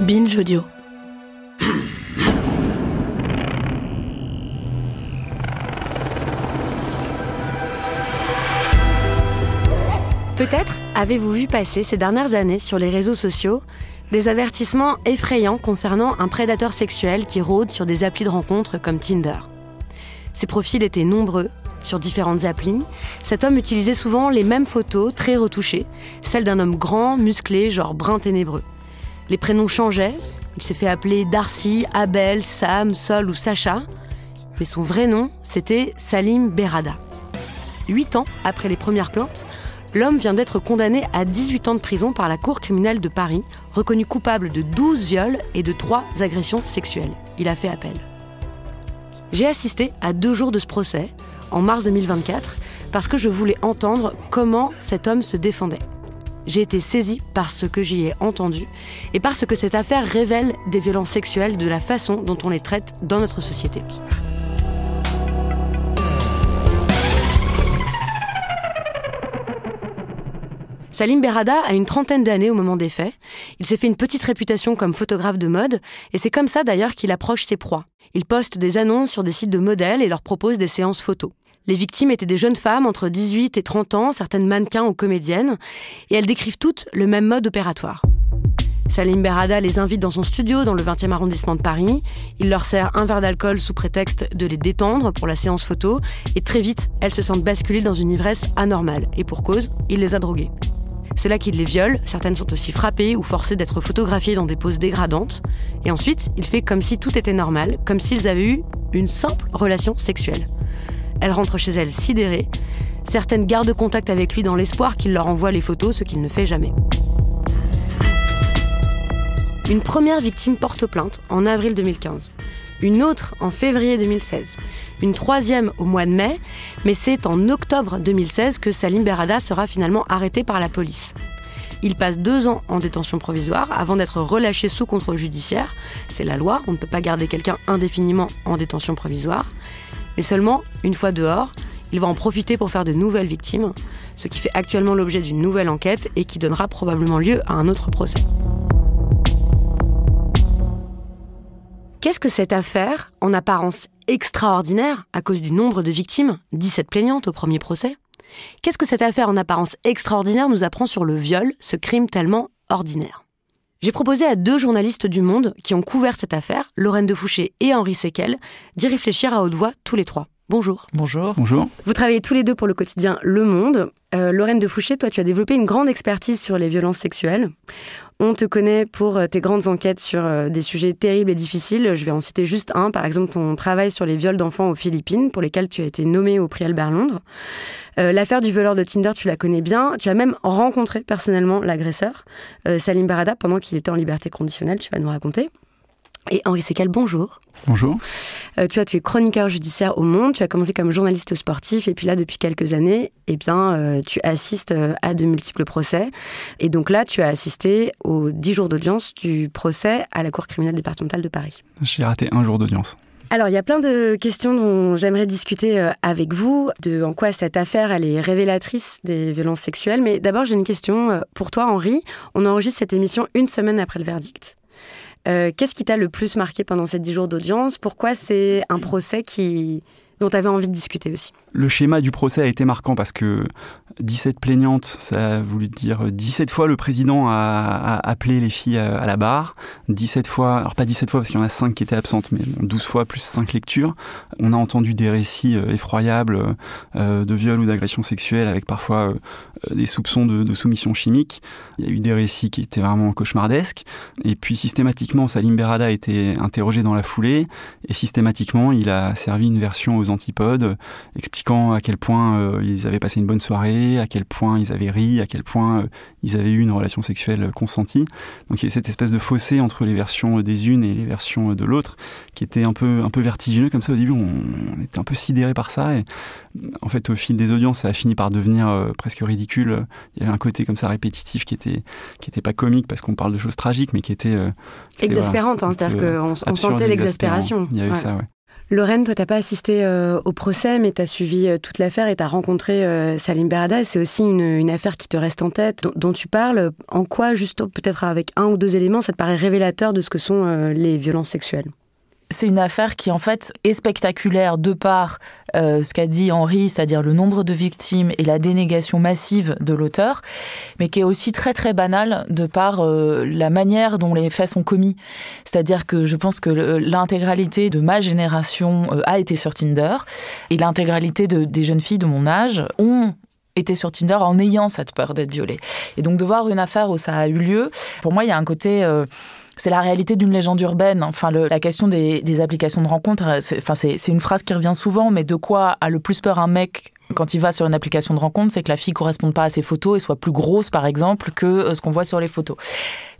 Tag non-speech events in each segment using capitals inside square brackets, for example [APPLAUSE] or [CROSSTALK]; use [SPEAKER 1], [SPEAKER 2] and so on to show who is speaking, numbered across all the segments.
[SPEAKER 1] Binge Audio. Peut-être avez-vous vu passer ces dernières années sur les réseaux sociaux des avertissements effrayants concernant un prédateur sexuel qui rôde sur des applis de rencontre comme Tinder. Ses profils étaient nombreux sur différentes applis. Cet homme utilisait souvent les mêmes photos très retouchées, celles d'un homme grand, musclé, genre brun ténébreux. Les prénoms changeaient. Il s'est fait appeler Darcy, Abel, Sam, Sol ou Sacha. Mais son vrai nom, c'était Salim Berada. Huit ans après les premières plaintes, l'homme vient d'être condamné à 18 ans de prison par la Cour criminelle de Paris, reconnu coupable de 12 viols et de 3 agressions sexuelles. Il a fait appel. J'ai assisté à deux jours de ce procès, en mars 2024, parce que je voulais entendre comment cet homme se défendait j'ai été saisie par ce que j'y ai entendu et par ce que cette affaire révèle des violences sexuelles, de la façon dont on les traite dans notre société. Salim Berada a une trentaine d'années au moment des faits. Il s'est fait une petite réputation comme photographe de mode, et c'est comme ça d'ailleurs qu'il approche ses proies. Il poste des annonces sur des sites de modèles et leur propose des séances photos. Les victimes étaient des jeunes femmes entre 18 et 30 ans, certaines mannequins ou comédiennes, et elles décrivent toutes le même mode opératoire. Salim Berada les invite dans son studio dans le 20e arrondissement de Paris. Il leur sert un verre d'alcool sous prétexte de les détendre pour la séance photo et très vite, elles se sentent basculées dans une ivresse anormale et pour cause, il les a droguées. C'est là qu'il les viole, certaines sont aussi frappées ou forcées d'être photographiées dans des poses dégradantes et ensuite, il fait comme si tout était normal, comme s'ils avaient eu une simple relation sexuelle. Elle rentre chez elle sidérée. Certaines gardent contact avec lui dans l'espoir qu'il leur envoie les photos, ce qu'il ne fait jamais. Une première victime porte plainte en avril 2015, une autre en février 2016, une troisième au mois de mai, mais c'est en octobre 2016 que Salim Berada sera finalement arrêté par la police. Il passe deux ans en détention provisoire avant d'être relâché sous contrôle judiciaire. C'est la loi, on ne peut pas garder quelqu'un indéfiniment en détention provisoire. Mais seulement, une fois dehors, il va en profiter pour faire de nouvelles victimes, ce qui fait actuellement l'objet d'une nouvelle enquête et qui donnera probablement lieu à un autre procès. Qu'est-ce que cette affaire, en apparence extraordinaire à cause du nombre de victimes, 17 plaignantes au premier procès, qu'est-ce que cette affaire en apparence extraordinaire nous apprend sur le viol, ce crime tellement ordinaire j'ai proposé à deux journalistes du Monde qui ont couvert cette affaire, Lorraine de Fouché et Henri Sequel, d'y réfléchir à haute voix tous les trois. Bonjour. Bonjour. Bonjour. Vous travaillez tous les deux pour le quotidien Le Monde. Euh, Lorraine de Fouché, toi, tu as développé une grande expertise sur les violences sexuelles. On te connaît pour euh, tes grandes enquêtes sur euh, des sujets terribles et difficiles. Je vais en citer juste un, par exemple ton travail sur les viols d'enfants aux Philippines, pour lesquels tu as été nommé au prix Albert Londres. Euh, l'affaire du voleur de Tinder, tu la connais bien. Tu as même rencontré personnellement l'agresseur, Salim Barada, pendant qu'il était en liberté conditionnelle, tu vas nous raconter. Et Henri Sécal, bonjour. Bonjour. Euh, tu, vois, tu es chroniqueur judiciaire au Monde, tu as commencé comme journaliste sportif et puis là, depuis quelques années, eh bien, euh, tu assistes euh, à de multiples procès. Et donc là, tu as assisté aux 10 jours d'audience du procès à la Cour criminelle
[SPEAKER 2] départementale de Paris. J'ai raté un jour d'audience.
[SPEAKER 1] Alors, il y a plein de questions dont j'aimerais discuter avec vous, de en quoi cette affaire elle est révélatrice des violences sexuelles. Mais d'abord, j'ai une question pour toi, Henri. On enregistre cette émission une semaine après le verdict. Euh, qu'est-ce qui t'a le plus marqué pendant ces dix jours d'audience Pourquoi c'est un procès qui, dont tu avais envie de discuter aussi.
[SPEAKER 2] Le schéma du procès a été marquant parce que 17 plaignantes, ça a voulu dire 17 fois le président a, appelé les filles à, la barre, 17 fois, alors pas 17 fois parce qu'il y en a 5 qui étaient absentes, mais 12 fois plus 5 lectures. On a entendu des récits euh, effroyables euh, de viol ou d'agressions sexuelles avec parfois euh, des soupçons de, de, soumission chimique. Il y a eu des récits qui étaient vraiment cauchemardesques. Et puis systématiquement, Salim Berada a été interrogé dans la foulée et systématiquement, il a servi une version antipodes, euh, expliquant à quel point euh, ils avaient passé une bonne soirée, à quel point ils avaient ri, à quel point euh, ils avaient eu une relation sexuelle consentie. Donc il y avait cette espèce de fossé entre les versions des unes et les versions de l'autre qui était un peu, un peu vertigineux comme ça. Au début, on, était un peu sidéré par ça. Et en fait, au fil des audiences, ça a fini par devenir presque ridicule. Il y avait un côté comme ça répétitif qui était, qui pas comique parce qu'on parle de choses tragiques, mais qui était. Exaspérante, hein, c'est-à-dire qu'on sentait l'exaspération. Il y avait ça,
[SPEAKER 1] Lorraine, toi, t'as pas assisté euh, au procès, mais t'as suivi euh, toute l'affaire et t'as rencontré euh, Salim Berada. C'est aussi une, affaire qui te reste en tête, dont, dont tu parles. En quoi, juste peut-être avec un ou deux éléments, ça te paraît révélateur de ce que sont les violences sexuelles
[SPEAKER 3] c'est une affaire qui en fait est spectaculaire de par euh, ce qu'a dit Henri, c'est-à-dire le nombre de victimes et la dénégation massive de l'auteur, mais qui est aussi très très banale de par euh, la manière dont les faits sont commis. C'est-à-dire que je pense que euh, l'intégralité de ma génération a été sur Tinder et l'intégralité des jeunes filles de mon âge ont été sur Tinder en ayant cette peur d'être violée. Et donc de voir une affaire où ça a eu lieu, pour moi il y a un côté c'est la réalité d'une légende urbaine. Enfin, le, la question des, applications de rencontres, euh, enfin, c'est une phrase qui revient souvent, mais de quoi a le plus peur un mec quand il va sur une application de rencontre, c'est que la fille correspond pas à ses photos et soit plus grosse, par exemple, que euh, ce qu'on voit sur les photos.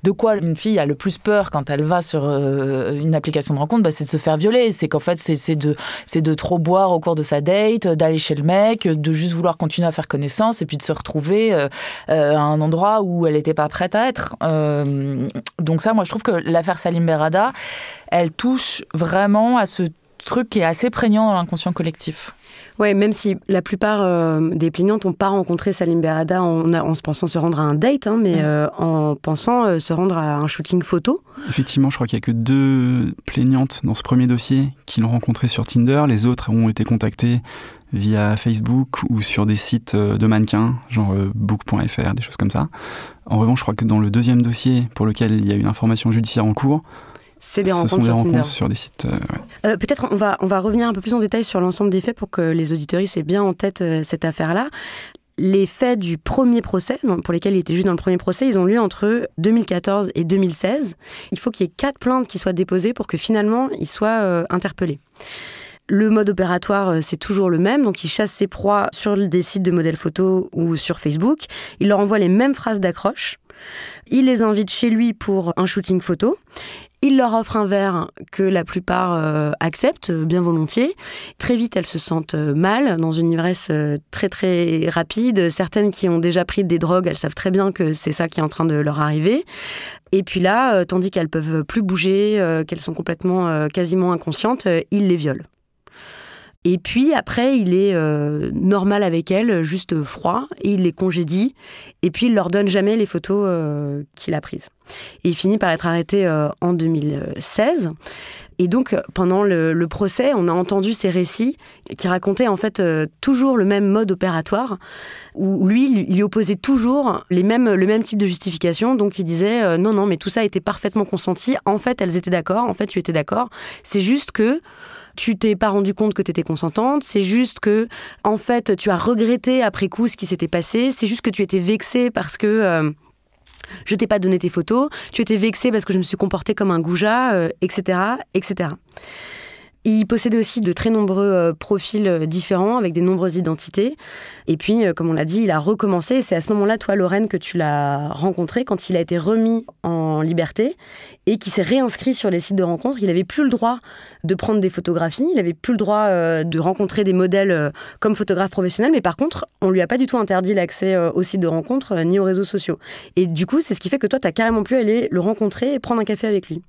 [SPEAKER 3] De quoi une fille a le plus peur quand elle va sur euh, une application de rencontre, bah, c'est de se faire violer. C'est qu'en fait, c'est de, trop boire au cours de sa date, d'aller chez le mec, de juste vouloir continuer à faire connaissance et puis de se retrouver euh, à un endroit où elle n'était pas prête à être. donc ça, moi, je trouve que l'affaire Salim Berada, elle touche vraiment à ce truc qui est assez prégnant dans l'inconscient collectif.
[SPEAKER 1] Oui, même si la plupart euh, des plaignantes n'ont pas rencontré Salim Berada en, en, se pensant se rendre à un date, hein, mais euh, en pensant euh, se rendre à un shooting photo.
[SPEAKER 2] Effectivement, je crois qu'il n'y a que deux plaignantes dans ce premier dossier qui l'ont rencontré sur Tinder. Les autres ont été contactées via Facebook ou sur des sites de mannequins, genre book.fr, des choses comme ça. En revanche, je crois que dans le deuxième dossier, pour lequel il y a une information judiciaire en cours, c'est des, rencontres, sur des sites. Euh,
[SPEAKER 1] euh, peut-être on va, on va revenir un peu plus en détail sur l'ensemble des faits pour que les auditeurs aient bien en tête euh, cette affaire-là. Les faits du premier procès, pour lesquels il était juste dans le premier procès, ils ont lieu entre 2014 et 2016. Il faut qu'il y ait quatre plaintes qui soient déposées pour que finalement ils soient interpellés. Le mode opératoire, c'est toujours le même. Donc, il chasse ses proies sur des sites de modèles photos ou sur Facebook. Il leur envoie les mêmes phrases d'accroche. Il les invite chez lui pour un shooting photo. Il leur offre un verre que la plupart euh, acceptent euh, bien volontiers. Très vite, elles se sentent euh, mal, dans une ivresse très très rapide. Certaines qui ont déjà pris des drogues, elles savent très bien que c'est ça qui est en train de leur arriver. Et puis là, tandis qu'elles peuvent plus bouger, qu'elles sont complètement quasiment inconscientes, il les viole. Et puis après, il est euh, normal avec elles, juste froid, et il les congédie, et puis il leur donne jamais les photos euh, qu'il a prises. Et il finit par être arrêté euh, en 2016. Et donc, pendant le, procès, on a entendu ces récits qui racontaient en fait toujours le même mode opératoire, où lui, il opposait toujours les mêmes, le même type de justification. Donc, il disait non, non, mais tout ça était parfaitement consenti. En fait, elles étaient d'accord. En fait, tu étais d'accord. C'est juste que tu t'es pas rendu compte que tu étais consentante, c'est juste que en fait tu as regretté après coup ce qui s'était passé, c'est juste que tu étais vexée parce que euh, je t'ai pas donné tes photos, tu étais vexée parce que je me suis comportée comme un goujat, etc., euh, etc. Il possédait aussi de très nombreux euh, profils euh, différents avec des nombreuses identités. Et puis, euh, comme on l'a dit, il a recommencé. C'est à ce moment-là, toi, Lorraine, que tu l'as rencontré quand il a été remis en liberté et qui s'est réinscrit sur les sites de rencontres. Il n'avait plus le droit de prendre des photographies, il n'avait plus le droit de rencontrer des modèles comme photographe professionnel. Mais par contre, on lui a pas du tout interdit l'accès aux sites de rencontres ni aux réseaux sociaux. Et du coup, c'est ce qui fait que toi, tu as carrément pu aller le rencontrer et prendre un café avec lui.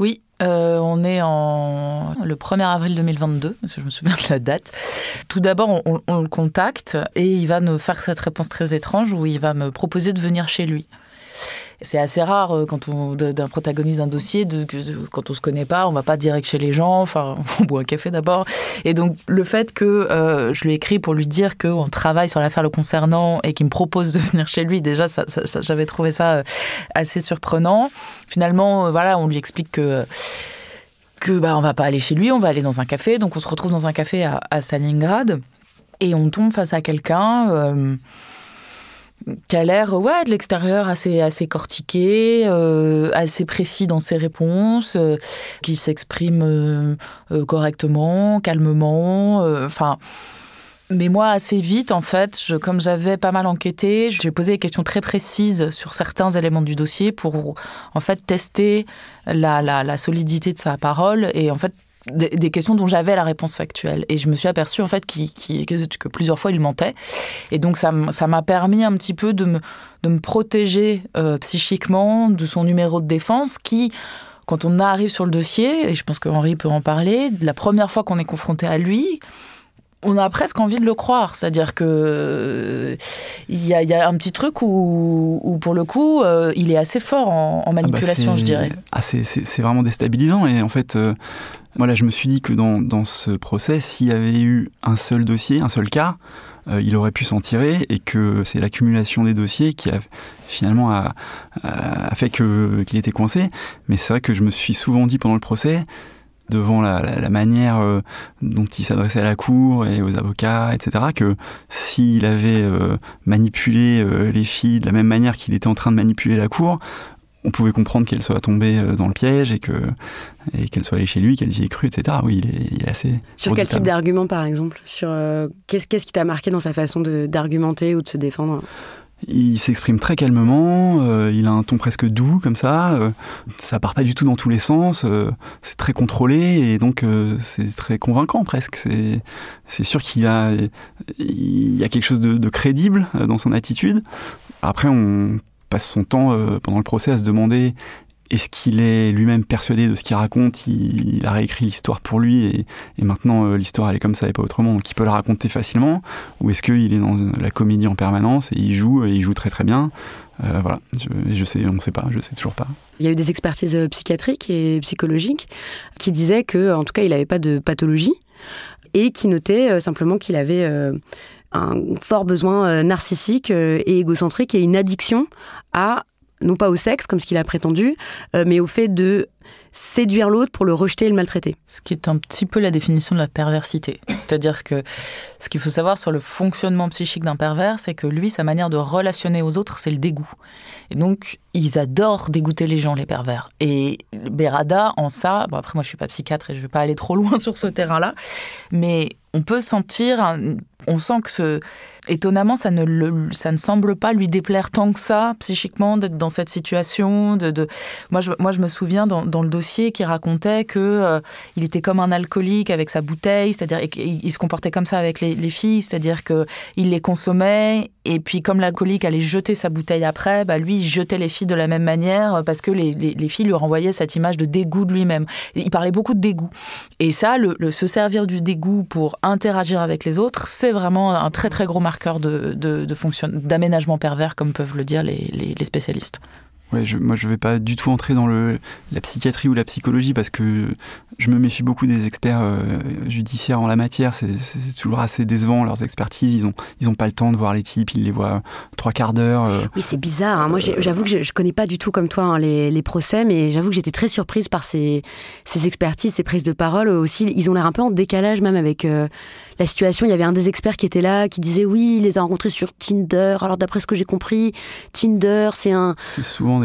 [SPEAKER 1] Oui,
[SPEAKER 3] euh, on est en le 1er avril 2022, parce je me souviens de la date. Tout d'abord, on, on, le contacte et il va nous faire cette réponse très étrange où il va me proposer de venir chez lui c'est assez rare euh, quand on d'un protagoniste d'un dossier, de, quand on se connaît pas, on va pas direct chez les gens. Enfin, [LAUGHS] on boit un café d'abord. Et donc le fait que euh, je lui écris pour lui dire qu'on travaille sur l'affaire le concernant et qu'il me propose de [LAUGHS] venir chez lui, déjà, j'avais trouvé ça euh, assez surprenant. Finalement, voilà, on lui explique que que bah on va pas aller chez lui, on va aller dans un café. Donc on se retrouve dans un café à, Stalingrad et on tombe face à quelqu'un qui a l'air, ouais, de l'extérieur assez, assez cortiqué, euh, assez précis dans ses réponses, euh, qui s'exprime euh, correctement, calmement, enfin. mais moi, assez vite, en fait, je, comme j'avais pas mal enquêté, j'ai posé des questions très précises sur certains éléments du dossier pour, en fait, tester la, la, la solidité de sa parole et, en fait, des, questions dont j'avais la réponse factuelle. Et je me suis aperçue, en fait, que plusieurs fois, il mentait. Et donc, ça m'a permis un petit peu de me, de me protéger euh, psychiquement de son numéro de défense qui, quand on arrive sur le dossier, et je pense que Henri peut en parler, la première fois qu'on est confronté à lui, on a presque envie de le croire. C'est-à-dire que euh, il y, a un petit truc où, pour le coup, euh, il est assez fort en, ah bah manipulation, je dirais.
[SPEAKER 2] Ah, c'est vraiment déstabilisant. Et en fait, je me suis dit que dans, ce procès, s'il y avait eu un seul dossier, un seul cas, euh, il aurait pu s'en tirer et que c'est l'accumulation des dossiers qui a finalement a, fait qu'il était coincé. Mais c'est vrai que je me suis souvent dit pendant le procès, devant la, manière euh, dont il s'adressait à la cour et aux avocats, etc., que s'il avait euh, manipulé les filles de la même manière qu'il était en train de manipuler la cour, on pouvait comprendre qu'elle soit tombée euh, dans le piège et qu'elle soit allée chez lui, qu'elle y ait cru, etc. Oui, il est, assez. Sur quel type
[SPEAKER 1] d'argument, par exemple Sur euh, qu'est-ce qu'est-ce qui t'a marqué dans sa façon d'argumenter ou de se défendre
[SPEAKER 2] il s'exprime très calmement, euh, il a un ton presque doux comme ça, ça part pas du tout dans tous les sens, c'est très contrôlé et donc c'est très convaincant presque. C'est sûr qu'il a il y a quelque chose de, crédible dans son attitude. Après on passe son temps euh, pendant le procès à se demander est-ce qu'il est, lui-même persuadé de ce qu'il raconte il, a réécrit l'histoire pour lui et, maintenant euh, l'histoire elle est comme ça et pas autrement, donc il peut la raconter facilement Ou est-ce qu'il est dans la comédie en permanence et il joue et il joue très très bien euh, Voilà, je, sais, on ne sait pas, je sais toujours pas.
[SPEAKER 1] Il y a eu des expertises psychiatriques et psychologiques qui disaient que, en tout cas, il n'avait pas de pathologie et qui notaient simplement qu'il avait un fort besoin euh, narcissique euh, et égocentrique et une addiction à non pas au sexe, comme ce qu'il a prétendu, euh, mais au fait de séduire l'autre pour le rejeter et le maltraiter. Ce qui est un petit peu la définition de la perversité. C'est-à-dire que
[SPEAKER 3] ce qu'il faut savoir sur le fonctionnement psychique d'un pervers, c'est que lui, sa manière de relationner aux autres, c'est le dégoût. Et donc, ils adorent dégoûter les gens, les pervers. Et Berada, en ça, bon après moi je suis pas psychiatre et je vais pas aller trop [LAUGHS] loin sur ce terrain-là, mais on peut sentir on sent que étonnamment, ça ne, ça ne semble pas lui déplaire tant que ça, psychiquement, d'être dans cette situation. Moi, je, moi, je me souviens dans, le dossier qui racontait que euh, il était comme un alcoolique avec sa bouteille, c'est-à-dire qu'il se comportait comme ça avec les, filles, c'est-à-dire qu'il les consommait, et puis comme l'alcoolique allait jeter sa bouteille après, bah, lui, il jetait les filles de la même manière euh, parce que les, filles lui renvoyaient cette image de dégoût de lui-même. Il parlait beaucoup de dégoût. Et ça, se servir du dégoût pour interagir avec les autres, c'est vraiment un très très gros marqueur de, d'aménagement pervers, comme peuvent le dire les,
[SPEAKER 2] spécialistes. Ouais, moi je ne vais pas du tout entrer dans le, la psychiatrie ou la psychologie parce que je me méfie beaucoup des experts euh, judiciaires en la matière. C'est, toujours assez décevant leurs expertises. Ils n'ont ils ont pas le temps de voir les types. Ils les voient trois quarts d'heure. oui, euh.
[SPEAKER 1] c'est bizarre. Hein. Moi j'avoue que je ne connais pas du tout comme toi hein, les, procès, mais j'avoue que j'étais très surprise par ces, expertises, ces prises de parole aussi. Ils ont l'air un peu en décalage même avec. Euh, la situation. Il y avait un des experts qui était là, qui disait oui, il les a rencontrés sur Tinder. Alors d'après ce que j'ai compris, Tinder, c'est un, souvent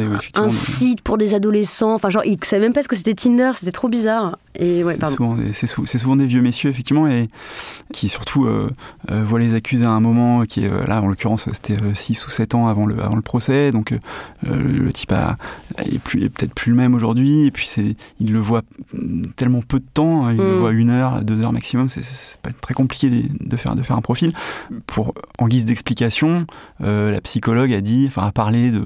[SPEAKER 1] site pour des adolescents. Enfin, genre, ils savaient même pas ce que c'était Tinder, c'était trop bizarre.
[SPEAKER 2] Et ouais, c'est souvent, souvent, des vieux messieurs effectivement et qui surtout euh, euh voient les accusés à un moment qui est euh, là en l'occurrence c'était 6 euh, ou 7 ans avant le, avant le procès donc le type a, est, est peut-être plus le même aujourd'hui et puis c'est il le voit tellement peu de temps hein. il le mm. voit une heure deux heures maximum c'est pas très compliqué de, faire de faire un profil pour en guise d'explication la psychologue a dit enfin a parlé de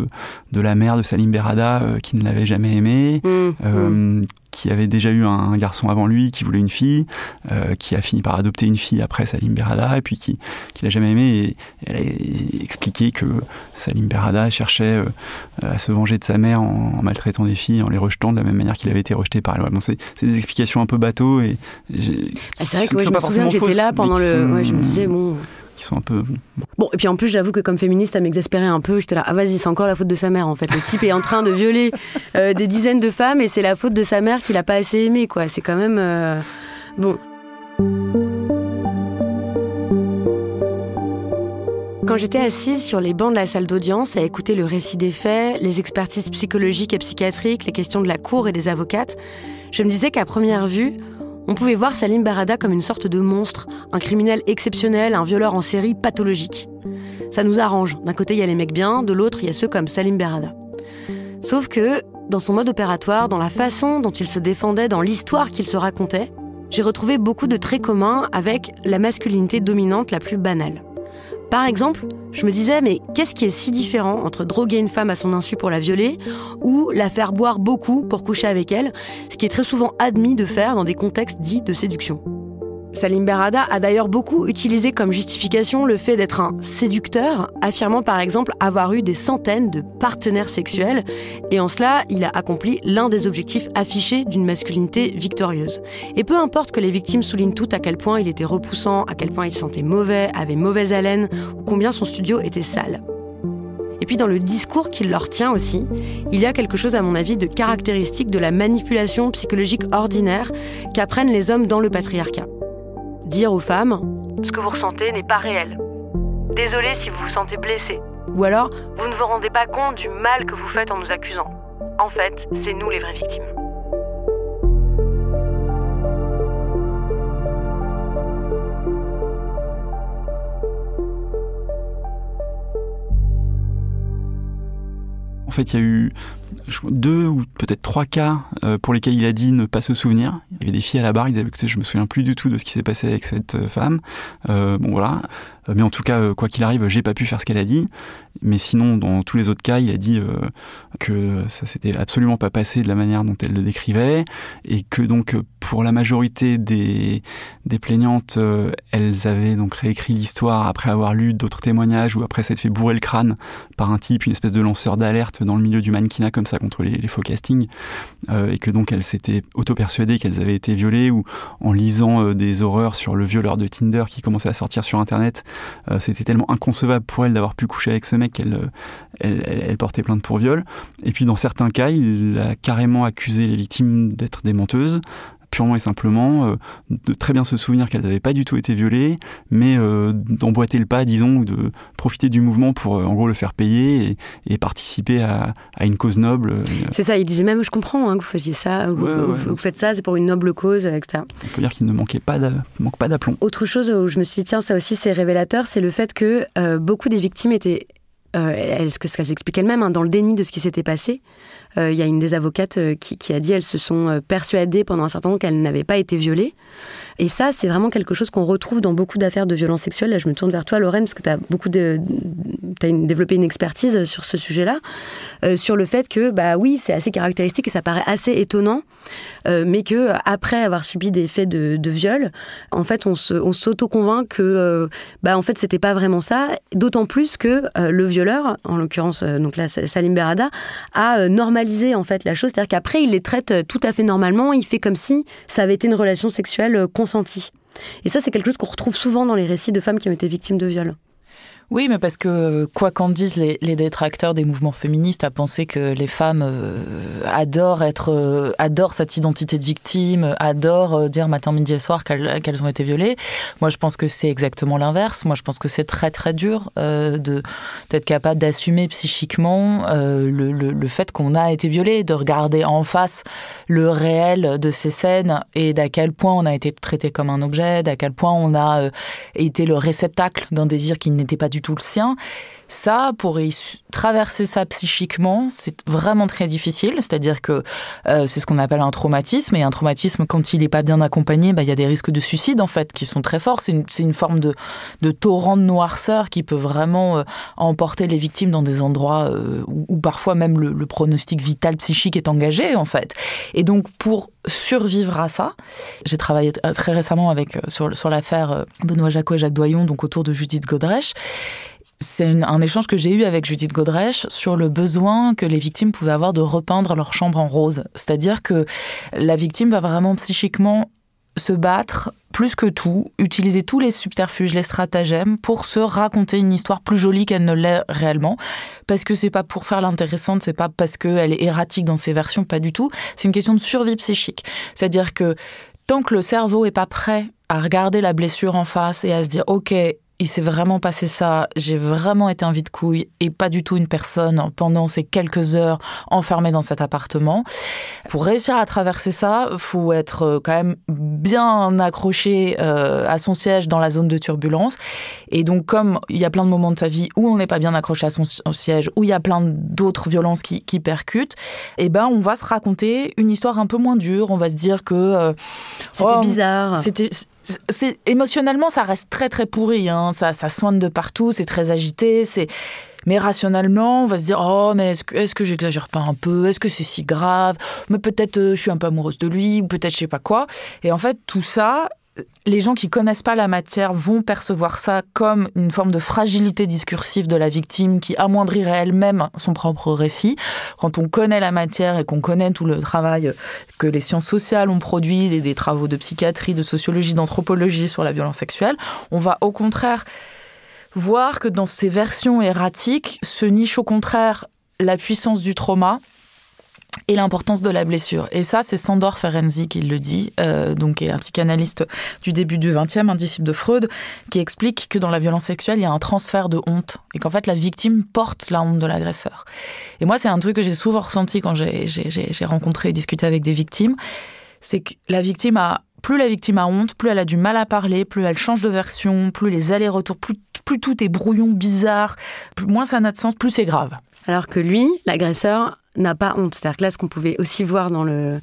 [SPEAKER 2] de la mère de Salim Berada qui ne l'avait jamais aimé mm. Mm qui avait déjà eu un garçon avant lui, qui voulait une fille, euh, qui a fini par adopter une fille après Salim Berada, et puis qui, qui l'a jamais aimé Et, elle a expliqué que Salim Berada cherchait euh, à se venger de sa mère en, maltraitant des filles, en les rejetant de la même manière qu'il avait été rejeté par elle. bon, c'est des explications un peu bateau et. Ah, c'est vrai que je me souviens, j'étais là pendant le. je me disais, bon qui sont un peu.
[SPEAKER 1] Bon, et puis en plus, j'avoue que comme féministe, ça m'exaspérait un peu. J'étais là, ah vas-y, c'est encore la faute de sa mère en fait. Le type est en train de violer [LAUGHS] euh, des dizaines de femmes et c'est la faute de sa mère qu'il a pas assez aimé, quoi. C'est quand même. Euh, bon. Quand j'étais assise sur les bancs de la salle d'audience à écouter le récit des faits, les expertises psychologiques et psychiatriques, les questions de la cour et des avocates, je me disais qu'à première vue, on pouvait voir Salim Barada comme une sorte de monstre, un criminel exceptionnel, un violeur en série pathologique. Ça nous arrange. D'un côté, il y a les mecs bien, de l'autre, il y a ceux comme Salim Barada. Sauf que, dans son mode opératoire, dans la façon dont il se défendait, dans l'histoire qu'il se racontait, j'ai retrouvé beaucoup de traits communs avec la masculinité dominante la plus banale. Par exemple, je me disais, mais qu'est-ce qui est si différent entre droguer une femme à son insu pour la violer ou la faire boire beaucoup pour coucher avec elle, ce qui est très souvent admis de faire dans des contextes dits de séduction Salim Berada a d'ailleurs beaucoup utilisé comme justification le fait d'être un séducteur, affirmant par exemple avoir eu des centaines de partenaires sexuels, et en cela, il a accompli l'un des objectifs affichés d'une masculinité victorieuse. Et peu importe que les victimes soulignent toutes à quel point il était repoussant, à quel point il sentait mauvais, avait mauvaise haleine, ou combien son studio était sale. Et puis dans le discours qu'il leur tient aussi, il y a quelque chose à mon avis de caractéristique de la manipulation psychologique ordinaire qu'apprennent les hommes dans le patriarcat dire aux femmes Ce que vous ressentez n'est pas réel. Désolé si vous vous sentez blessé. Ou alors, vous ne vous rendez pas compte du mal que vous faites en nous accusant. En fait, c'est nous les vraies victimes.
[SPEAKER 2] En fait, il y a eu deux ou peut-être trois cas euh, pour lesquels il a dit ne pas se souvenir. Il y avait des filles à la barre, ils disaient, écoutez, je me souviens plus du tout de ce qui s'est passé avec cette euh, femme. Euh, bon voilà, mais en tout cas, quoi qu'il arrive, j'ai pas pu faire ce qu'elle a dit. Mais sinon, dans tous les autres cas, il a dit que ça s'était absolument pas passé de la manière dont elle le décrivait et que donc pour la majorité des des plaignantes, elles avaient donc réécrit l'histoire après avoir lu d'autres témoignages ou après s'être fait bourrer le crâne par un type, une espèce de lanceur d'alerte dans le milieu du mannequinat comme ça contre les, faux castings, euh, et que donc elles s'étaient auto-persuadées qu'elles avaient été violées, ou en lisant euh, des horreurs sur le violeur de Tinder qui commençait à sortir sur Internet, euh, c'était tellement inconcevable pour elle d'avoir pu coucher avec ce mec qu'elle elle, portaient plainte pour viol. Et puis dans certains cas, il a carrément accusé les victimes d'être des menteuses, purement et simplement, euh, de très bien se souvenir qu'elles n'avaient pas du tout été violées, mais euh, d'emboîter le pas, disons, ou de profiter du mouvement pour euh, en gros le faire payer et, participer à, une cause noble. C'est
[SPEAKER 1] ça, il disait même je comprends hein, que vous faisiez ça, vous, faites ça, c'est pour une noble cause, etc.
[SPEAKER 2] On peut dire qu'il ne manquait pas pas d'aplomb.
[SPEAKER 1] Autre chose où je me suis dit tiens ça aussi c'est révélateur, c'est le fait que beaucoup des victimes étaient euh, elle, ce qu'elles même hein, dans le déni de ce qui s'était passé. Euh, il y a une des avocates euh, qui, a dit elles se sont persuadées pendant un certain temps qu'elles n'avaient pas été violées. Et ça, c'est vraiment quelque chose qu'on retrouve dans beaucoup d'affaires de violences sexuelles. Là, je me tourne vers toi, Lorraine, parce que tu as beaucoup de, as développé une expertise sur ce sujet-là, sur le fait que, bah oui, c'est assez caractéristique et ça paraît assez étonnant, mais que après avoir subi des faits de, viol, en fait, on s'auto-convainc que, bah en fait, c'était pas vraiment ça. D'autant plus que le viol en l'occurrence euh, donc là Salim Berada, a euh, normalisé en fait la chose, c'est-à-dire qu'après il les traite euh, tout à fait normalement, il fait comme si ça avait été une relation sexuelle consentie. Et ça c'est quelque chose qu'on retrouve souvent dans les récits de femmes qui ont été victimes de viol.
[SPEAKER 3] Oui, mais parce que euh, quoi qu'en disent les, détracteurs des mouvements féministes, à penser que les femmes euh, adorent être, euh, adorent cette identité de victime, adorent dire matin, midi et soir qu'elles ont été violées. Moi, je pense que c'est exactement l'inverse. Moi, je pense que c'est très très dur d'être capable d'assumer psychiquement le, fait qu'on a été violé, de regarder en face le réel de ces scènes et d'à quel point on a été traité comme un objet, d'à quel point on a été le réceptacle d'un désir qui n'était pas du tout le sien. Ça, pour y traverser ça psychiquement, c'est vraiment très difficile. C'est-à-dire que euh, c'est ce qu'on appelle un traumatisme. Et un traumatisme, quand il n'est pas bien accompagné, bah, il y a des risques de suicide, en fait, qui sont très forts. C'est une, une, forme de, de, torrent de noirceur qui peut vraiment euh, emporter les victimes dans des endroits euh, où, parfois même le, pronostic vital psychique est engagé, en fait. Et donc, pour survivre à ça. J'ai travaillé très récemment avec sur, sur l'affaire Benoît jacquot et Jacques Doyon, donc autour de Judith Godrèche c'est un échange que j'ai eu avec Judith Godrèche sur le besoin que les victimes pouvaient avoir de repeindre leur chambre en rose. C'est-à-dire que la victime va vraiment psychiquement se battre plus que tout, utiliser tous les subterfuges, les stratagèmes pour se raconter une histoire plus jolie qu'elle ne l'est réellement. Parce que c'est pas pour faire l'intéressante, c'est pas parce qu'elle est erratique dans ses versions, pas du tout. C'est une question de survie psychique. C'est-à-dire que tant que le cerveau est pas prêt à regarder la blessure en face et à se dire, OK, il s'est vraiment passé ça. J'ai vraiment été un vide couille et pas du tout une personne pendant ces quelques heures enfermée dans cet appartement. Pour réussir à traverser ça, faut être euh, quand même bien accroché euh, à son siège dans la zone de turbulence. Et donc, comme il y a plein de moments de sa vie où on n'est pas bien accroché à son siège, où il y a plein d'autres violences qui, percutent, eh ben, on va se raconter une histoire un peu moins dure. On va se dire que euh, c'était oh, bizarre. C'était émotionnellement ça reste très très pourri, hein. ça ça soigne de partout, c'est très agité, c'est mais rationnellement, on va se dire oh mais est-ce que, est que j'exagère pas un peu Est-ce que c'est si grave Mais peut-être euh, je suis un peu amoureuse de lui ou peut-être je sais pas quoi. Et en fait tout ça les gens qui connaissent pas la matière vont percevoir ça comme une forme de fragilité discursive de la victime qui amoindrirait elle-même son propre récit. Quand on connaît la matière et qu'on connaît tout le travail que les sciences sociales ont produit, des, des travaux de psychiatrie, de sociologie, d'anthropologie sur la violence sexuelle, on va au contraire voir que dans ces versions erratiques se niche au contraire la puissance du trauma, et l'importance de la blessure. Et ça, c'est Sandor Ferenczi qui le dit, euh, donc est un psychanalyste du début du XXe, un disciple de Freud, qui explique que dans la violence sexuelle, il y a un transfert de honte et qu'en fait, la victime porte la honte de l'agresseur. Et moi, c'est un truc que j'ai souvent ressenti quand j'ai rencontré et discuté avec des victimes, c'est que la victime a plus la victime a honte, plus elle a du mal à parler, plus elle change de version, plus les allers-retours, plus, tout est brouillon, bizarre, moins ça n'a de sens, plus
[SPEAKER 1] c'est grave. Alors que lui, l'agresseur, n'a pas honte. C'est-à-dire que là, ce qu'on pouvait aussi voir dans le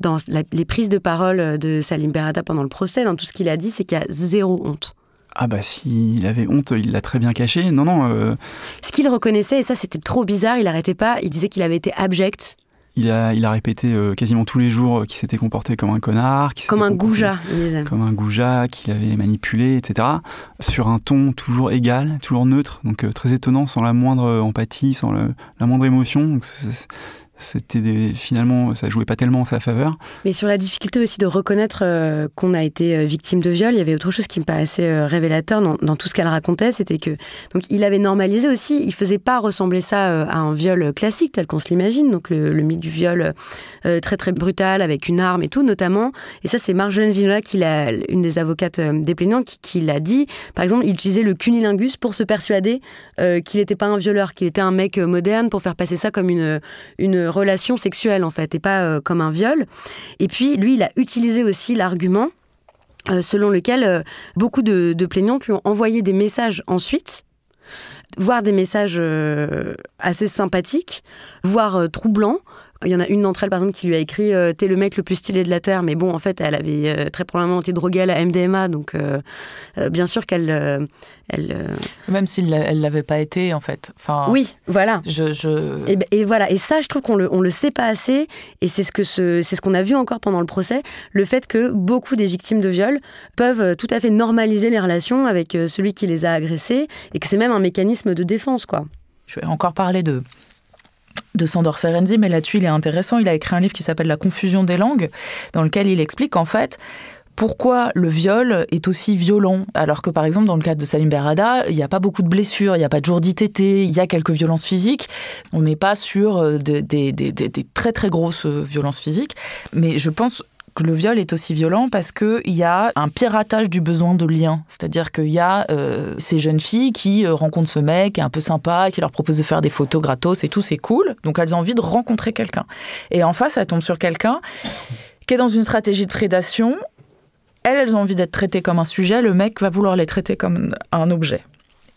[SPEAKER 1] dans les prises de parole de Salim Berata pendant le procès, dans tout ce qu'il a dit, c'est qu'il a zéro honte.
[SPEAKER 2] Ah bah s'il avait honte, il l'a très bien caché. Non, non. Euh,
[SPEAKER 1] ce qu'il reconnaissait, et ça c'était trop bizarre, il n'arrêtait pas, il disait qu'il avait été abject,
[SPEAKER 2] il a, il a répété euh, quasiment tous les jours euh, qu'il s'était comporté comme un connard. Comme un goujat, il Comme un goujat, qu'il avait manipulé, etc. Sur un ton toujours égal, toujours neutre. Donc euh, très étonnant, sans la moindre empathie, sans la moindre émotion. Donc, c'était finalement ça jouait pas tellement en sa faveur.
[SPEAKER 1] Mais sur la difficulté aussi de reconnaître euh, qu'on a été euh, victime de viol, il y avait autre chose qui me paraissait euh, révélateur dans, tout ce qu'elle racontait, c'était que donc il avait normalisé aussi, il faisait pas ressembler ça à un viol classique tel qu'on se l'imagine, donc le, mythe du viol très très brutal avec une arme et tout notamment. Et ça c'est Marjolaine Vinola qui l'a, une des avocates déplaignantes qui, l'a dit. Par exemple, il utilisait le cunilingus pour se persuader qu'il n'était pas un violeur, qu'il était un mec moderne pour faire passer ça comme une une relation sexuelle en fait, et pas euh, comme un viol. Et puis lui, il a utilisé aussi l'argument euh, selon lequel euh, beaucoup de, plaignants ont envoyé des messages ensuite voire des messages assez sympathiques, voire troublants, il y en a une d'entre elles, par exemple, qui lui a écrit euh, T'es le mec le plus stylé de la Terre. Mais bon, en fait, elle avait euh, très probablement été droguée à la MDMA. Donc, euh, bien sûr qu'elle. elle, Même si elle l'avait pas été, en fait. Enfin, oui, voilà. Je, ben, Et, voilà. Et ça, je trouve qu'on le, on le sait pas assez. Et c'est ce, que c'est ce qu'on a vu encore pendant le procès le fait que beaucoup des victimes de viol peuvent tout à fait normaliser les relations avec celui qui les a agressées. Et que c'est même un mécanisme de défense, quoi.
[SPEAKER 3] Je vais encore parler de de Sandor Ferenczi, mais là-dessus il est intéressant. Il a écrit un livre qui s'appelle La confusion des langues, dans lequel il explique en fait pourquoi le viol est aussi violent, alors que par exemple dans le cadre de Salim Berada, il n'y a pas beaucoup de blessures, il n'y a pas de jour d'ITT, il y a quelques violences physiques. On n'est pas sur euh, des, des, très très grosses euh, violences physiques, mais je pense le viol est aussi violent parce qu'il y a un piratage du besoin de lien. C'est-à-dire qu'il y a euh, ces jeunes filles qui euh, rencontrent ce mec est un peu sympa, qui leur propose de faire des photos gratos et tout, c'est cool. Donc elles ont envie de rencontrer quelqu'un. Et en face, elles tombe sur quelqu'un qui est dans une stratégie de prédation. Elles, elles ont envie d'être traitées comme un sujet, le mec va vouloir les traiter comme un objet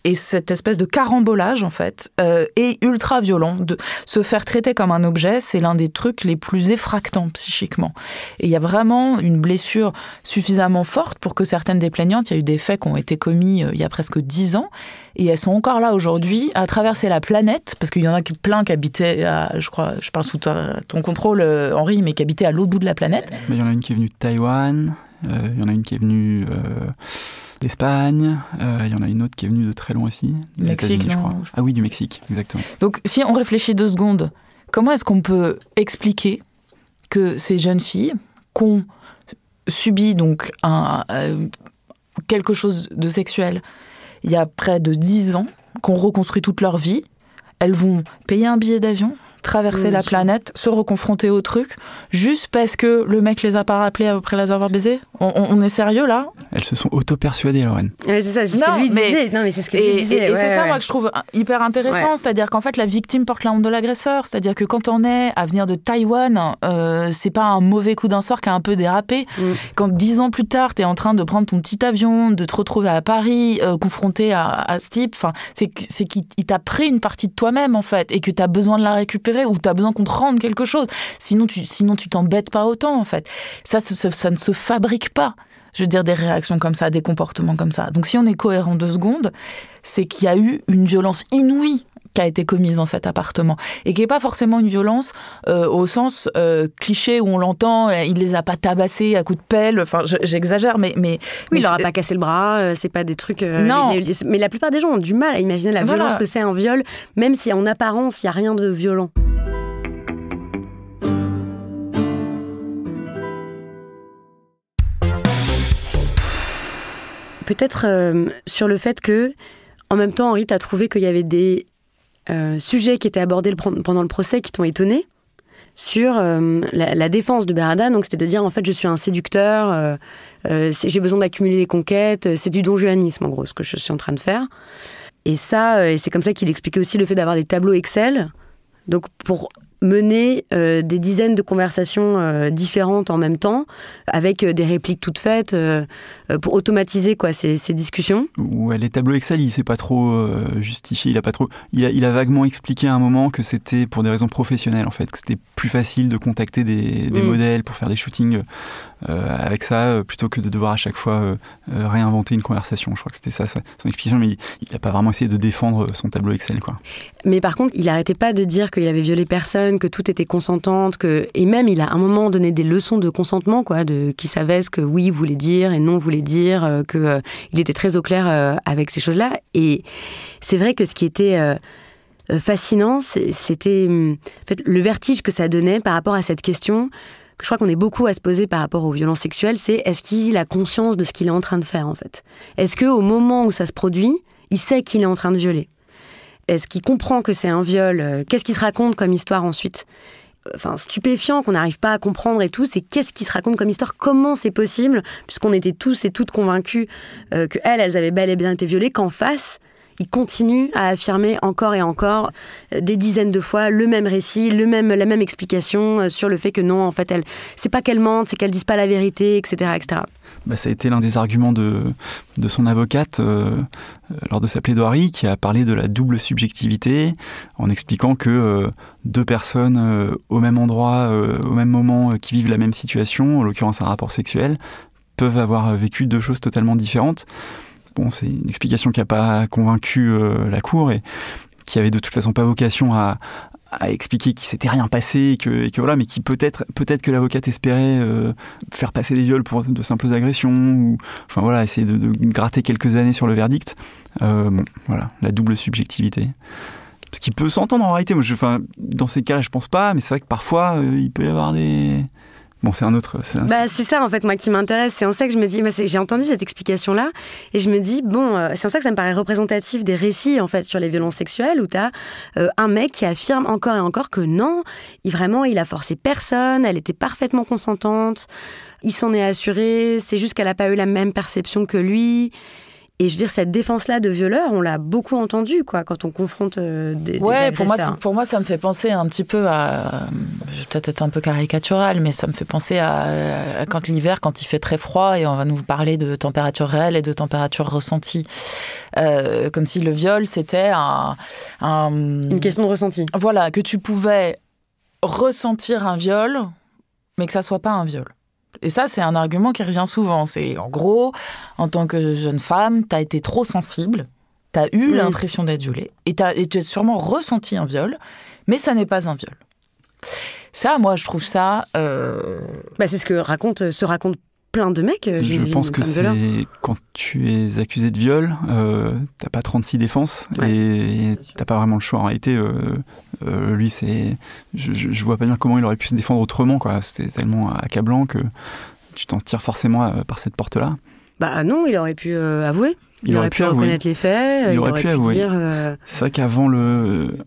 [SPEAKER 3] et cette espèce de carambolage en fait euh, est ultra violent. De se faire traiter comme un objet, c'est l'un des trucs les plus effractants psychiquement. Et il y a vraiment une blessure suffisamment forte pour que certaines des plaignantes, il y a eu des faits qui ont été commis euh, il y a presque dix ans, et elles sont encore là aujourd'hui à traverser la planète, parce qu'il y en a plein qui habitaient, à, je crois, je parle sous ton contrôle, euh, Henri, mais qui habitaient à l'autre bout de la planète.
[SPEAKER 2] Mais il y en a une qui est venue de Taïwan, euh, il y en a une qui est venue l'Espagne, euh, il y en a une autre qui est venue de très loin aussi, Du Mexique, je crois. Ah oui, du Mexique, exactement.
[SPEAKER 3] Donc si on réfléchit deux secondes, comment est-ce qu'on peut expliquer que ces jeunes filles qu'on subit donc un, euh, quelque chose de sexuel il y a près de dix ans, qu'on reconstruit toute leur vie, elles vont payer un billet d'avion, traverser la planète, se reconfronter au truc, juste parce que le mec les a pas rappelés après les avoir baisés on, est sérieux là
[SPEAKER 2] Elles se sont auto-persuadées, Lorraine.
[SPEAKER 3] c'est ça, ce Non, mais c'est ce Et, c'est ça, moi, que je trouve hyper intéressant. C'est-à-dire qu'en fait, la victime porte la honte de l'agresseur. C'est-à-dire que quand on est à venir de Taïwan, euh, c'est pas un mauvais coup d'un soir qui a un peu dérapé. Mm. Quand dix ans plus tard, tu es en train de prendre ton petit avion, de te retrouver à Paris, euh, confronté à, ce type, c'est qu'il t'a pris une partie de toi-même, en fait, et que tu as besoin de la récupérer ou tu as besoin qu'on te rende quelque chose. Sinon, tu sinon tu t'embêtes pas autant, en fait. Ça, ça, ça ne se fabrique pas je veux dire, des réactions comme ça, des comportements comme ça. Donc si on est cohérent deux secondes, c'est qu'il y a eu une violence inouïe qui a été commise dans cet appartement et qui n'est pas forcément une violence euh, au sens euh, cliché où on l'entend, euh, il les a pas tabassés
[SPEAKER 1] à coups de pelle, enfin j'exagère, mais, mais... Oui, il leur a pas cassé le bras, c'est pas des trucs... non. mais la plupart des gens ont du mal à imaginer la violence que c'est un viol, même si en apparence, il n'y a rien de violent. peut-être sur le fait que, en même temps, Henri, t'a trouvé qu'il y avait des euh, sujets qui était abordé pendant le procès qui t'ont étonné sur euh, la, défense de Berada. Donc, c'était de dire, en fait, je suis un séducteur, euh, euh, j'ai besoin d'accumuler des conquêtes, c'est du donjuanisme, en gros, ce que je suis en train de faire. Et ça, c'est comme ça qu'il expliquait aussi le fait d'avoir des tableaux Excel. Donc, pour mener euh, des dizaines de conversations euh, différentes en même temps, avec euh, des répliques toutes faites, pour automatiser quoi ces, ces discussions.
[SPEAKER 2] les tableaux Excel, il s'est pas trop justifié, il a pas trop, il a, vaguement expliqué à un moment que c'était pour des raisons professionnelles en fait, que c'était plus facile de contacter des, mm. modèles pour faire des shootings avec ça plutôt que de devoir à chaque fois réinventer une conversation. Je crois que c'était ça, son explication, mais il n'a pas vraiment essayé de défendre son tableau Excel quoi.
[SPEAKER 1] Mais par contre, il n'arrêtait pas de dire qu'il avait violé personne que tout était consentante, que et même il a à un moment donné des leçons de consentement, quoi, de qui savait ce que oui voulait dire et non voulait dire, euh, que euh, il était très au clair euh, avec ces choses-là. Et c'est vrai que ce qui était fascinant, c'était hum, le vertige que ça donnait par rapport à cette question que je crois qu'on est beaucoup à se poser par rapport aux violences sexuelles, c'est est-ce qu'il a conscience de ce qu'il est en train de faire en fait Est-ce que au moment où ça se produit, il sait qu'il est en train de violer est-ce qu'il comprend que c'est un viol euh, Qu'est-ce qui se raconte comme histoire ensuite enfin stupéfiant qu'on n'arrive pas à comprendre et tout, c'est qu'est-ce qui se raconte comme histoire, comment c'est possible, puisqu'on était tous et toutes convaincus euh, que elles, elles avaient bel et bien été violées, qu'en face, il continue à affirmer encore et encore euh, des dizaines de fois le même récit, le même, la même explication euh, sur le fait que non, en fait, elle, c'est pas qu'elle mente, c'est qu'elle ne dise pas la vérité, etc. etc.
[SPEAKER 2] Bah, ça a été l'un des arguments de, de son avocate euh, lors de sa plaidoirie qui a parlé de la double subjectivité en expliquant que deux personnes au même endroit, au même moment, qui vivent la même situation, en l'occurrence un rapport sexuel, peuvent avoir vécu deux choses totalement différentes bon, c'est une explication qui n'a pas convaincu euh, la Cour et qui avait de toute façon pas vocation à, expliquer qu'il s'était rien passé et que, voilà, mais qui peut-être peut-être que l'avocate espérait euh, faire passer les viols pour de simples agressions ou enfin voilà essayer de, gratter quelques années sur le verdict. Euh, bon, voilà, la double subjectivité. Ce qui peut s'entendre en réalité. Moi, je, enfin, dans ces cas-là, je pense pas, mais c'est vrai que parfois il peut y avoir des c'est un autre.
[SPEAKER 1] Bah, c'est ça en fait, moi qui m'intéresse. C'est en ça que je me dis, j'ai entendu cette explication là, et je me dis, bon, euh, c'est en ça que ça me paraît représentatif des récits en fait sur les violences sexuelles où t'as as euh, un mec qui affirme encore et encore que non, il vraiment, il a forcé personne, elle était parfaitement consentante, il s'en est assuré, c'est juste qu'elle n'a pas eu la même perception que lui. Et je veux dire, cette défense-là de violeur, on l'a beaucoup entendue, quoi, quand on confronte euh, des des. Ouais, pour, moi, pour moi, ça me fait penser
[SPEAKER 3] un petit peu à. Je vais peut-être être un peu caricatural, mais ça me fait penser à, quand l'hiver, quand il fait très froid, et on va nous parler de température réelle et de température ressentie. Euh, comme si le viol, c'était un, Une question de ressenti. Voilà, que tu pouvais ressentir un viol, mais que ça soit pas un viol. Et ça, c'est un argument qui revient souvent. C'est en gros, en tant que jeune femme, t'as été trop sensible, t'as eu l'impression d'être violée, et, as, sûrement ressenti un viol, mais ça n'est pas un viol. Ça, moi, je trouve ça. Euh, bah, c'est ce que raconte, se
[SPEAKER 1] raconte plein de mecs. Euh, je pense que c'est
[SPEAKER 2] quand tu es accusé de viol, euh, t'as pas 36 défenses et t'as pas vraiment le choix. En réalité, euh, lui, c'est, je, je, vois pas bien comment il aurait pu se défendre autrement. Quoi, c'était tellement accablant que tu t'en tires forcément par cette porte-là.
[SPEAKER 1] Bah non, il aurait pu avouer. Il, aurait, pu reconnaître les faits. Il, aurait, pu, avouer. dire.
[SPEAKER 2] C'est vrai qu'avant le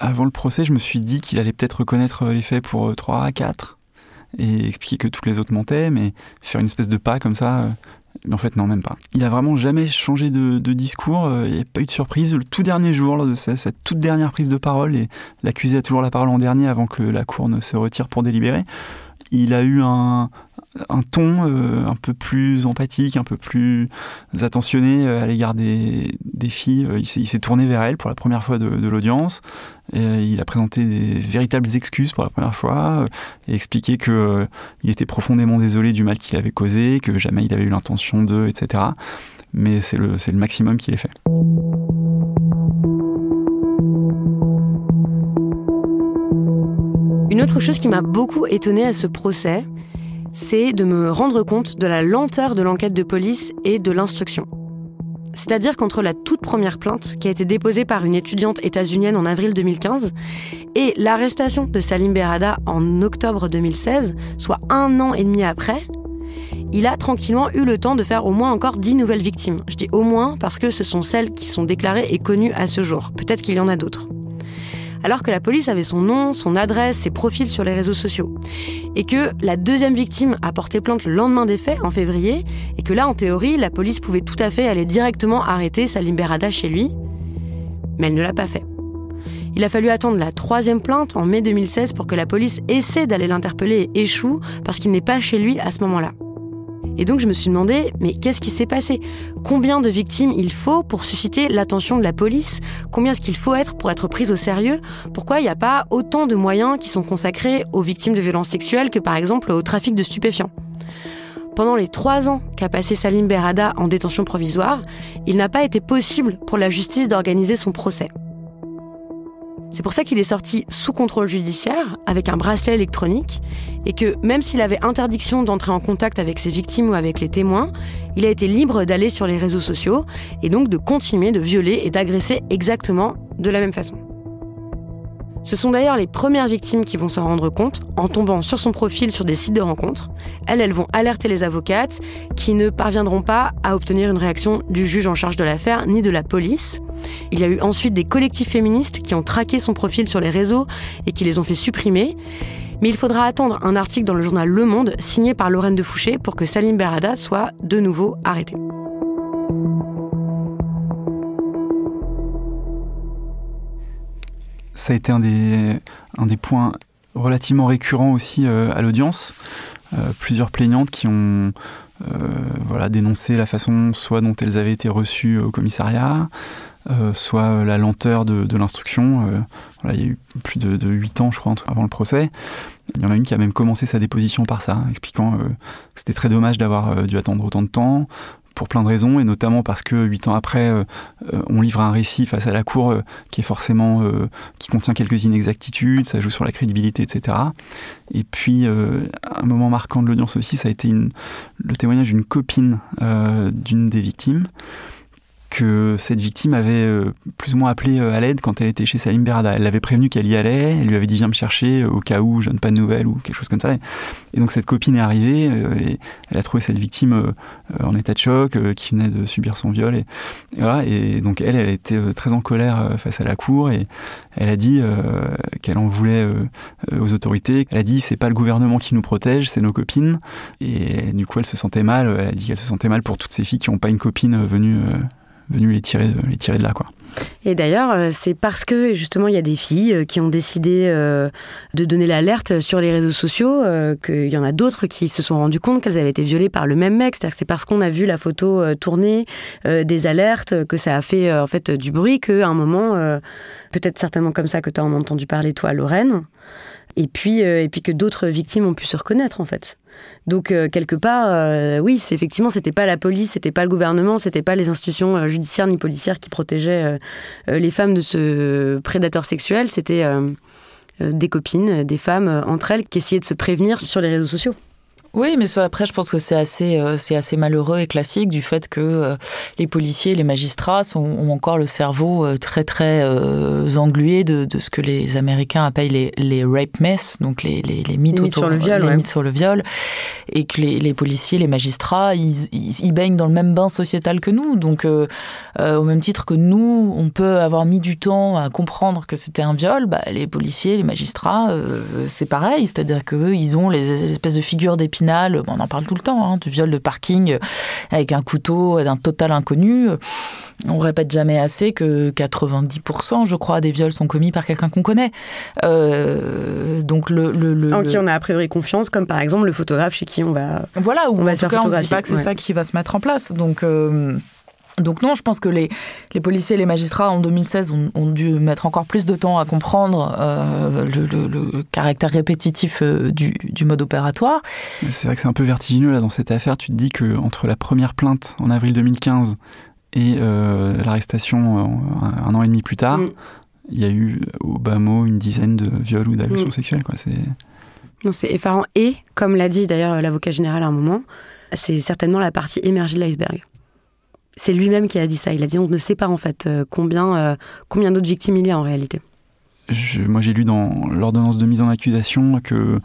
[SPEAKER 2] avant le procès, je me suis dit qu'il allait peut-être reconnaître les faits pour 3 à 4 et expliquer que toutes les autres mentaient, mais faire une espèce de pas comme ça. Euh, en fait, non, même pas. Il a vraiment jamais changé de, discours, euh, il n'y a pas eu de surprise. Le tout dernier jour, lors de cette toute dernière prise de parole, et l'accusé a toujours la parole en dernier avant que la cour ne se retire pour délibérer, il a eu un, un ton euh, un peu plus empathique, un peu plus attentionné euh, à l'égard des, filles. Euh, il s'est tourné vers elles pour la première fois de, l'audience. il a présenté des véritables excuses pour la première fois et expliqué qu'il était profondément désolé du mal qu'il avait causé, que jamais il avait eu l'intention de, etc. Mais c'est le, le maximum qu'il ait fait.
[SPEAKER 1] Une autre chose qui m'a beaucoup étonnée à ce procès, c'est de me rendre compte de la lenteur de l'enquête de police et de l'instruction. C'est-à-dire qu'entre la toute première plainte, qui a été déposée par une étudiante états-unienne en avril 2015, et l'arrestation de Salim Berada en octobre 2016, soit un an et demi après, il a tranquillement eu le temps de faire au moins encore dix nouvelles victimes. Je dis au moins parce que ce sont celles qui sont déclarées et connues à ce jour. Peut-être qu'il y en a d'autres alors que la police avait son nom, son adresse, ses profils sur les réseaux sociaux. Et que la deuxième victime a porté plainte le lendemain des faits, en février, et que là, en théorie, la police pouvait tout à fait aller directement arrêter sa liberada chez lui. Mais elle ne l'a pas fait. Il a fallu attendre la troisième plainte en mai 2016 pour que la police essaie d'aller l'interpeller et échoue parce qu'il n'est pas chez lui à ce moment-là. Et donc je me suis demandé, mais qu'est-ce qui s'est passé Combien de victimes il faut pour susciter l'attention de la police Combien est-ce qu'il faut être pour être prise au sérieux Pourquoi il n'y a pas autant de moyens qui sont consacrés aux victimes de violences sexuelles que par exemple au trafic de stupéfiants pendant les trois ans qu'a passé Salim Berada en détention provisoire, il n'a pas été possible pour la justice d'organiser son procès. C'est pour ça qu'il est sorti sous contrôle judiciaire, avec un bracelet électronique, et que même s'il avait interdiction d'entrer en contact avec ses victimes ou avec les témoins, il a été libre d'aller sur les réseaux sociaux, et donc de continuer de violer et d'agresser exactement de la même façon. Ce sont d'ailleurs les premières victimes qui vont s'en rendre compte en tombant sur son profil sur des sites de rencontres. Elles, elles vont alerter les avocates qui ne parviendront pas à obtenir une réaction du juge en charge de l'affaire ni de la police. Il y a eu ensuite des collectifs féministes qui ont traqué son profil sur les réseaux et qui les ont fait supprimer. Mais il faudra attendre un article dans le journal Le Monde signé par Lorraine de Fouché pour que Salim Berada soit de nouveau arrêté.
[SPEAKER 2] ça a été un des, un des points relativement récurrents aussi euh, à l'audience. Euh, plusieurs plaignantes qui ont euh, voilà, dénoncé la façon soit dont elles avaient été reçues au commissariat, soit la lenteur de, l'instruction. il y a eu plus de, de 8 ans, je crois, avant le procès. Il y en a une qui a même commencé sa déposition par ça, expliquant que c'était très dommage d'avoir dû attendre autant de temps, pour plein de raisons, et notamment parce que huit ans après, euh, euh, on livre un récit face à la cour euh, qui est forcément qui contient quelques inexactitudes, ça joue sur la crédibilité, etc. Et puis un moment marquant de l'audience aussi, ça a été le témoignage d'une copine d'une des victimes que cette victime avait euh, plus ou moins appelé euh, à l'aide quand elle était chez Salim Berada. Elle l'avait prévenu qu'elle y allait, elle lui avait dit viens me chercher euh, au cas où je n'ai pas de nouvelles ou quelque chose comme ça. Et donc cette copine est arrivée et elle a trouvé cette victime en état de choc qui venait de subir son viol. Et, et, voilà. et donc elle, elle était très en colère face à la cour et elle a dit qu'elle en voulait aux autorités. Elle a dit c'est pas le gouvernement qui nous protège, c'est nos copines. Et du coup elle se sentait mal, elle a dit qu'elle se sentait mal pour toutes ces filles qui n'ont pas une copine venue venu les tirer, euh, les tirer de là, quoi.
[SPEAKER 1] Et d'ailleurs, euh, c'est parce que justement il y a des filles euh, qui ont décidé de donner l'alerte sur les réseaux sociaux qu'il y en a d'autres qui se sont rendues compte qu'elles avaient été violées par le même mec. C'est-à-dire que c'est parce qu'on a vu la photo tourner des alertes que ça a fait en fait du bruit qu'à un moment, peut-être certainement comme ça que tu as entendu parler toi, Lorraine et puis, euh, et puis que d'autres victimes ont pu se reconnaître en fait. Donc euh, quelque part, euh, oui, c'est effectivement, c'était pas la police, c'était pas le gouvernement, c'était pas les institutions judiciaires ni policières qui protégeaient les femmes de ce prédateur sexuel, c'était des copines, des femmes entre elles qui essayaient de se prévenir sur les réseaux sociaux. Oui, mais
[SPEAKER 3] après, je pense que c'est assez, euh, c'est assez malheureux et classique du fait que euh, les policiers, les magistrats ont encore le cerveau euh, très, très englué de, ce que les Américains appellent les, les rape mess, donc les, mythes, sur le viol, sur le viol, et que les, policiers, les magistrats, ils, baignent dans le même bain sociétal que nous. Donc, au même titre que nous, on peut avoir mis du temps à comprendre que c'était un viol, bah, les policiers, les magistrats, c'est pareil, c'est-à-dire qu'eux, ils ont les, espèces de figures des on en parle tout le temps, hein, du viol de parking euh, avec un couteau d'un total inconnu. Euh, on répète jamais assez que 90%, je crois, des viols sont commis par quelqu'un qu'on connaît.
[SPEAKER 1] Euh, donc le, en qui on a a priori confiance, comme par exemple le photographe chez qui on va.
[SPEAKER 3] Voilà, ou on en tout cas, on se dit pas que c'est ça qui va se mettre en place. Donc donc non, je pense que les, policiers et les magistrats en 2016 ont, dû mettre encore plus de temps à comprendre euh,
[SPEAKER 2] le, caractère répétitif euh, du, mode opératoire. C'est vrai que c'est un peu vertigineux là dans cette affaire. Tu te dis que entre la première plainte en avril 2015 et euh, l'arrestation un, an et demi plus tard, mm. il y a eu au bas mot une dizaine de viols ou d'agressions mm. sexuelles.
[SPEAKER 1] Non, c'est effarant. Et comme l'a dit d'ailleurs l'avocat général à un moment, c'est certainement la partie émergée de l'iceberg c'est lui-même qui a dit ça. Il a dit on ne sait pas en fait euh, combien, euh, combien d'autres victimes il y a en réalité.
[SPEAKER 2] moi j'ai lu dans l'ordonnance de mise en accusation que euh,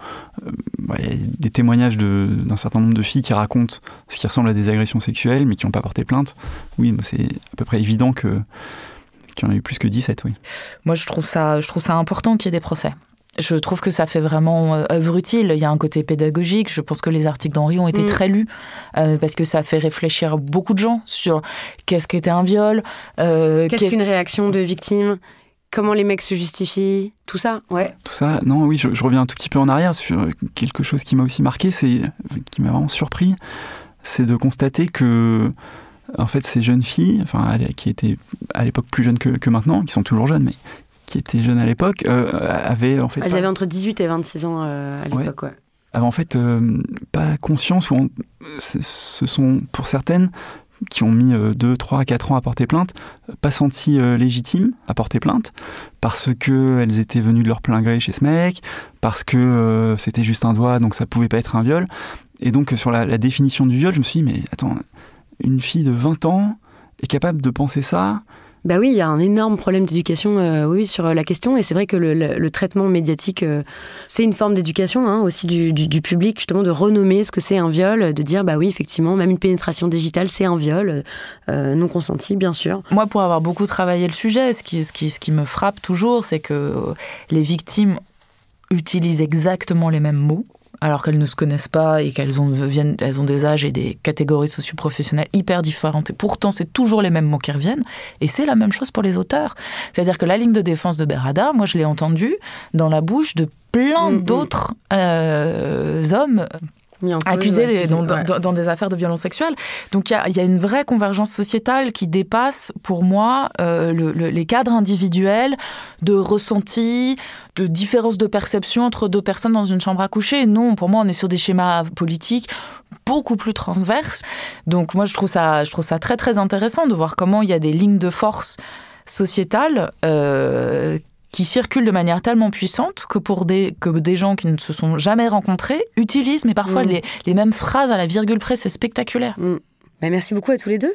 [SPEAKER 2] bah, des témoignages d'un certain nombre de filles qui racontent ce qui ressemble à des agressions sexuelles mais qui n'ont pas porté plainte. Oui, bah, c'est à peu près évident que qu'il y en a eu plus que 17, oui.
[SPEAKER 3] Moi je trouve ça, je trouve ça important qu'il y ait des procès je trouve que ça fait vraiment euh, œuvre utile. Il y a un côté pédagogique. Je pense que les articles d'Henri ont été mm. très lus euh, parce que ça fait réfléchir beaucoup de gens sur qu'est-ce qu'était un viol.
[SPEAKER 1] Euh, qu'est-ce qu'une réaction de victime Comment les mecs se justifient Tout ça, ouais.
[SPEAKER 2] Tout ça, non, oui, je, reviens un tout petit peu en arrière sur quelque chose qui m'a aussi marqué, c'est qui m'a vraiment surpris, c'est de constater que en fait, ces jeunes filles, enfin, qui étaient à l'époque plus jeunes que, que, maintenant, qui sont toujours jeunes, mais qui était jeune à l'époque, avaient euh, avait en fait. Elles avaient
[SPEAKER 1] entre 18 et 26 ans euh, à l'époque, ouais.
[SPEAKER 2] en fait euh, pas conscience, ou ce sont pour certaines qui ont mis 2, 3, 4 ans à porter plainte, pas senti légitimes à porter plainte, parce qu'elles étaient venues de leur plein gré chez ce mec, parce que c'était juste un doigt, donc ça pouvait pas être un viol. Et donc sur la, la définition du viol, je me suis dit, mais attends, une fille de 20 ans est capable de penser ça
[SPEAKER 1] bah oui, il y a un énorme problème d'éducation euh, oui, sur euh, la question. Et c'est vrai que le, traitement médiatique, euh, c'est une forme d'éducation hein, aussi du, public, justement, de renommer ce que c'est un viol, de dire, bah oui, effectivement, même une pénétration digitale, c'est un viol, non consenti, bien sûr. Moi, pour avoir beaucoup travaillé le sujet, ce qui me frappe toujours, c'est que les victimes
[SPEAKER 3] utilisent exactement les mêmes mots alors qu'elles ne se connaissent pas et qu'elles ont, viennent, elles ont des âges et des catégories socioprofessionnelles hyper différentes. Et pourtant, c'est toujours les mêmes mots qui reviennent. Et c'est la même chose pour les auteurs. C'est-à-dire que la ligne de défense de Berada, moi, je l'ai entendue dans la bouche de plein mm, mm. d'autres euh, hommes accusé dans, des affaires de violence sexuelle. Donc il y a, une vraie convergence sociétale qui dépasse, pour moi, euh, les cadres individuels de ressentis, de différence de perception entre deux personnes dans une chambre à coucher. Non, pour moi, on est sur des schémas politiques beaucoup plus transverses. Donc moi, je trouve ça, je trouve ça très très intéressant de voir comment il y a des lignes de force sociétales euh, qui circulent de manière tellement puissante que pour des, que des gens qui ne se sont jamais rencontrés utilisent, mais parfois mm. les, les, mêmes phrases
[SPEAKER 1] à la virgule près, c'est spectaculaire. Mais mm. bah, merci beaucoup à tous les deux.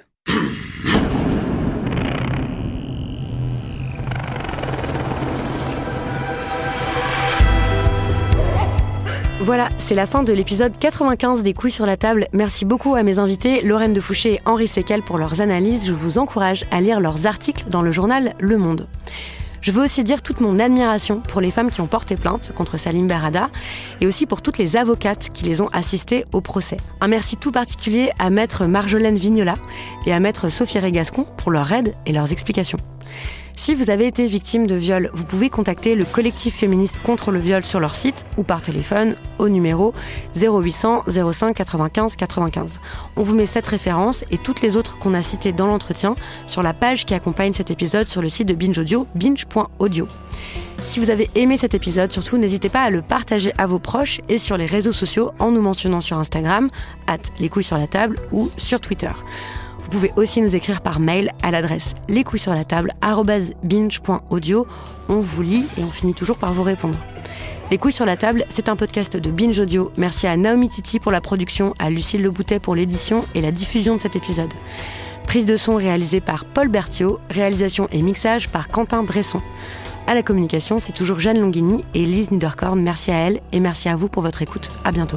[SPEAKER 1] Voilà, c'est la fin de l'épisode 95 des couilles sur la table. Merci beaucoup à mes invités, Lorraine de Fouché et Henri Sequel pour leurs analyses. Je vous encourage à lire leurs articles dans le journal Le Monde. Je veux aussi dire toute mon admiration pour les femmes qui ont porté plainte contre Salim Barada et aussi pour toutes les avocates qui les ont assistées au procès. Un merci tout particulier à maître Marjolaine Vignola et à maître Sophie Régascon pour leur aide et leurs explications. Si vous avez été victime de viol, vous pouvez contacter le collectif féministe contre le viol sur leur site ou par téléphone au numéro 0800 05 95 95. On vous met cette référence et toutes les autres qu'on a citées dans l'entretien sur la page qui accompagne cet épisode sur le site de Binge Audio, binge.audio. Si vous avez aimé cet épisode, surtout n'hésitez pas à le partager à vos proches et sur les réseaux sociaux en nous mentionnant sur Instagram, at les couilles sur la table ou sur Twitter. Vous pouvez aussi nous écrire par mail à l'adresse les sur la table On vous lit et on finit toujours par vous répondre. Les couilles sur la table, c'est un podcast de Binge Audio. Merci à Naomi Titi pour la production, à Lucille Leboutet pour l'édition et la diffusion de cet épisode. Prise de son réalisée par Paul Berthiaud, réalisation et mixage par Quentin Bresson. À la communication, c'est toujours Jeanne Longhini et Lise Niederkorn. Merci à elles et merci à vous pour votre écoute. À bientôt.